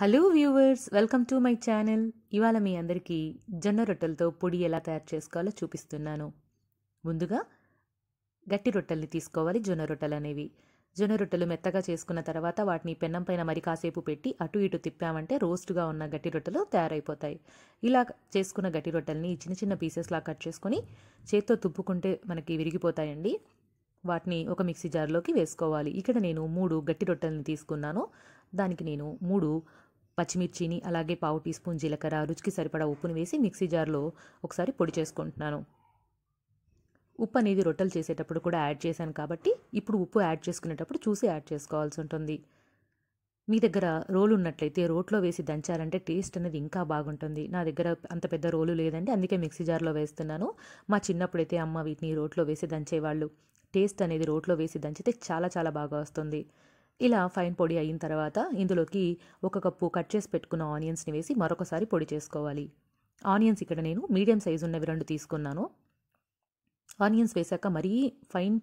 hello viewers welcome to my channel ఇవాళ మీ అందరికీ జొన్న రొట్టెలతో పొడి ఎలా తయారు చేసుకోవాలో చూపిస్తున్నాను ముందుగా గట్టి రొట్టెల్ని తీసుకోవాలి జొన్న రొట్టెలు అనేవి జొన్న రొట్టెలు మెత్తగా చేసుకున్న తర్వాత వాటిని పెన్నం పైన మరి కాసేపు పెట్టి అటు ఇటు తిప్పామంటే రోస్ట్గా ఉన్న గట్టి రొట్టెలు తయారైపోతాయి ఇలా చేసుకున్న గట్టి రొట్టెల్ని చిన్న చిన్న పీసెస్లా కట్ చేసుకొని చేత్తో తుప్పుకుంటే మనకి విరిగిపోతాయండి వాటిని ఒక మిక్సీ జార్లోకి వేసుకోవాలి ఇక్కడ నేను మూడు గట్టి రొట్టెలను తీసుకున్నాను దానికి నేను మూడు పచ్చిమిర్చిని అలాగే పావు టీ స్పూన్ జీలకర్ర రుచికి సరిపడా ఉప్పుని వేసి మిక్సీ జార్లో ఒకసారి పొడి చేసుకుంటున్నాను ఉప్పు అనేది రొట్టెలు చేసేటప్పుడు కూడా యాడ్ చేశాను కాబట్టి ఇప్పుడు ఉప్పు యాడ్ చేసుకునేటప్పుడు చూసి యాడ్ చేసుకోవాల్సి ఉంటుంది మీ దగ్గర రోలు ఉన్నట్లయితే రోట్లో వేసి దంచారంటే టేస్ట్ అనేది ఇంకా బాగుంటుంది నా దగ్గర అంత పెద్ద రోలు లేదండి అందుకే మిక్సీ జార్లో వేస్తున్నాను మా చిన్నప్పుడైతే అమ్మ వీటిని రోట్లో వేసి దంచేవాళ్ళు టేస్ట్ అనేది రోట్లో వేసి దంచితే చాలా చాలా బాగా వస్తుంది ఇలా ఫైన్ పొడి అయిన తర్వాత ఇందులోకి ఒక కప్పు కట్ చేసి పెట్టుకున్న ఆనియన్స్ని వేసి మరొకసారి పొడి చేసుకోవాలి ఆనియన్స్ ఇక్కడ నేను మీడియం సైజు ఉన్నవి రెండు తీసుకున్నాను ఆనియన్స్ వేశాక మరీ ఫైన్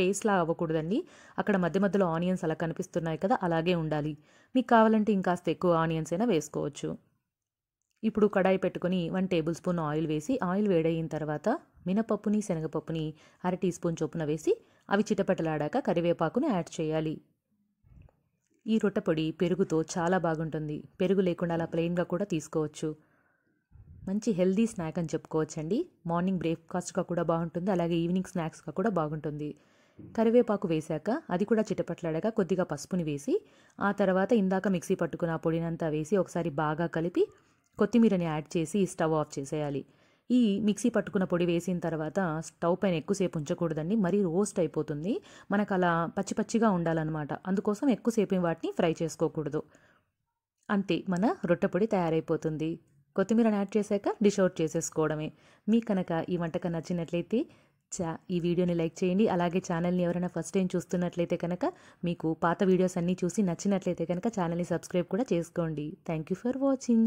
పేస్ట్లా అవ్వకూడదండి అక్కడ మధ్య మధ్యలో ఆనియన్స్ అలా కనిపిస్తున్నాయి కదా అలాగే ఉండాలి మీకు కావాలంటే ఇంకాస్త ఎక్కువ ఆనియన్స్ అయినా వేసుకోవచ్చు ఇప్పుడు కడాయి పెట్టుకుని వన్ టేబుల్ స్పూన్ ఆయిల్ వేసి ఆయిల్ వేడయిన తర్వాత మినపప్పుని శనగపప్పుని అర టీ స్పూన్ చొప్పున వేసి అవి చిటపటలాడాక కరివేపాకుని యాడ్ చేయాలి ఈ పొడి పెరుగుతో చాలా బాగుంటుంది పెరుగు లేకుండా అలా ప్లెయిన్గా కూడా తీసుకోవచ్చు మంచి హెల్దీ స్నాక్ అని చెప్పుకోవచ్చండి మార్నింగ్ బ్రేక్ఫాస్ట్గా కూడా బాగుంటుంది అలాగే ఈవినింగ్ స్నాక్స్గా కూడా బాగుంటుంది కరివేపాకు వేశాక అది కూడా చిటపట్లాడగా కొద్దిగా పసుపుని వేసి ఆ తర్వాత ఇందాక మిక్సీ పట్టుకున్న పొడినంతా వేసి ఒకసారి బాగా కలిపి కొత్తిమీరని యాడ్ చేసి స్టవ్ ఆఫ్ చేసేయాలి ఈ మిక్సీ పట్టుకున్న పొడి వేసిన తర్వాత స్టవ్ పైన ఎక్కువసేపు ఉంచకూడదండి మరీ రోస్ట్ అయిపోతుంది మనకు అలా పచ్చి పచ్చిగా ఉండాలన్నమాట అందుకోసం ఎక్కువసేపు వాటిని ఫ్రై చేసుకోకూడదు అంతే మన రొట్టె పొడి తయారైపోతుంది కొత్తిమీరని యాడ్ చేశాక డిష్ అవుట్ చేసేసుకోవడమే మీ కనుక ఈ వంటకం నచ్చినట్లయితే చా ఈ వీడియోని లైక్ చేయండి అలాగే ఛానల్ని ఎవరైనా ఫస్ట్ టైం చూస్తున్నట్లయితే కనుక మీకు పాత వీడియోస్ అన్నీ చూసి నచ్చినట్లయితే కనుక ఛానల్ని సబ్స్క్రైబ్ కూడా చేసుకోండి థ్యాంక్ యూ ఫర్ వాచింగ్